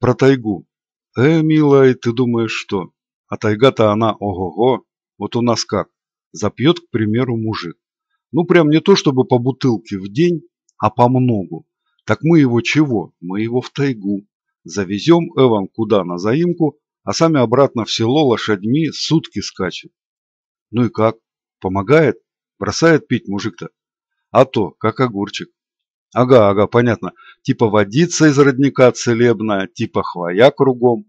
Про тайгу. Э, милая, ты думаешь, что? А тайга-то она ого-го. Вот у нас как? Запьет, к примеру, мужик. Ну, прям не то, чтобы по бутылке в день, а по многу. Так мы его чего? Мы его в тайгу. Завезем Эван куда на заимку, а сами обратно в село лошадьми сутки скачем. Ну и как? Помогает? Бросает пить мужик-то? А то, как огурчик. Ага, ага, понятно. Типа водица из родника целебная, типа хвоя кругом.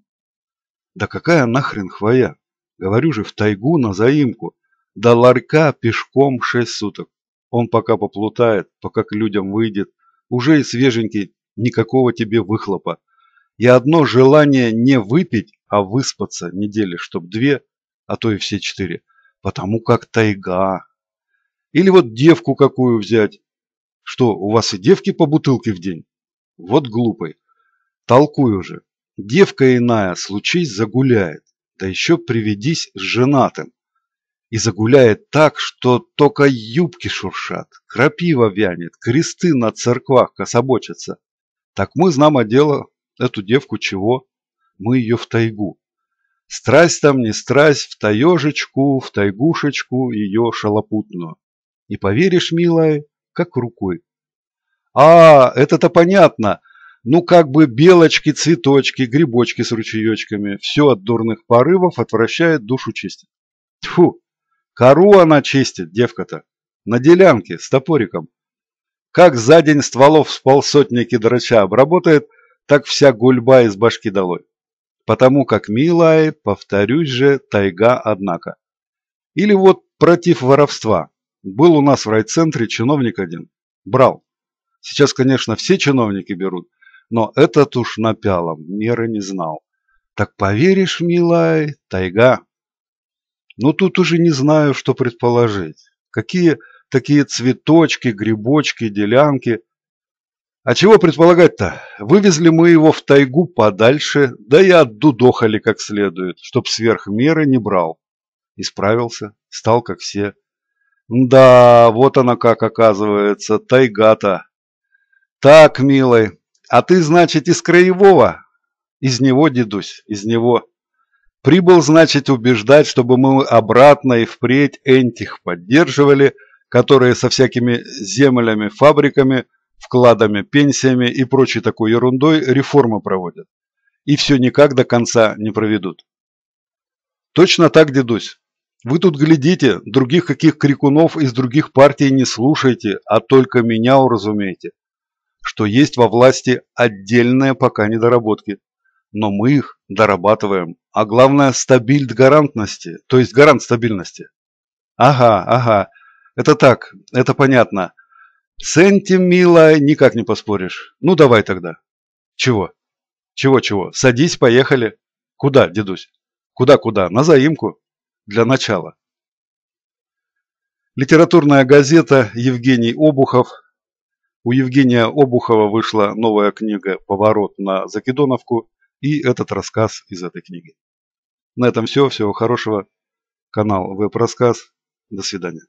Да какая нахрен хвоя? Говорю же, в тайгу на заимку. До ларька пешком шесть суток. Он пока поплутает, пока к людям выйдет. Уже и свеженький, никакого тебе выхлопа. И одно желание не выпить, а выспаться недели, чтоб две, а то и все четыре. Потому как тайга. Или вот девку какую взять. Что, у вас и девки по бутылке в день? Вот глупый. Толкую же. Девка иная, случись, загуляет. Да еще приведись с женатым. И загуляет так, что только юбки шуршат, крапива вянет, кресты на церквах кособочатся. Так мы знамо дело, эту девку чего? Мы ее в тайгу. Страсть там не страсть, в таежечку, в тайгушечку ее шалопутную. И поверишь, милая, как рукой. А, это-то понятно. Ну, как бы белочки, цветочки, грибочки с ручеечками. Все от дурных порывов отвращает душу чистит. Тьфу, кору она чистит, девка-то. На делянке, с топориком. Как за день стволов с полсотни кедрача обработает, так вся гульба из башки долой. Потому как, милая, повторюсь же, тайга однако. Или вот против воровства. Был у нас в райцентре чиновник один. Брал. Сейчас, конечно, все чиновники берут, но этот уж напялом, меры не знал. Так поверишь, милая, тайга. Ну тут уже не знаю, что предположить. Какие такие цветочки, грибочки, делянки. А чего предполагать-то? Вывезли мы его в тайгу подальше, да и отдудохали как следует, чтоб сверх меры не брал. Исправился, стал как все. Да, вот она как оказывается, тайгата. Так, милый, а ты, значит, из краевого? Из него, дедусь, из него. Прибыл, значит, убеждать, чтобы мы обратно и впредь энтих поддерживали, которые со всякими землями, фабриками, вкладами, пенсиями и прочей такой ерундой реформы проводят. И все никак до конца не проведут. Точно так, дедусь. Вы тут глядите, других каких крикунов из других партий не слушайте, а только меня уразумейте, что есть во власти отдельные пока недоработки. Но мы их дорабатываем, а главное стабильт гарантности, то есть гарант стабильности. Ага, ага, это так, это понятно. С милая, никак не поспоришь. Ну давай тогда. Чего? Чего-чего? Садись, поехали. Куда, дедусь? Куда-куда? На заимку для начала. Литературная газета Евгений Обухов. У Евгения Обухова вышла новая книга «Поворот на Закидоновку» и этот рассказ из этой книги. На этом все. Всего хорошего. Канал Веб-рассказ. До свидания.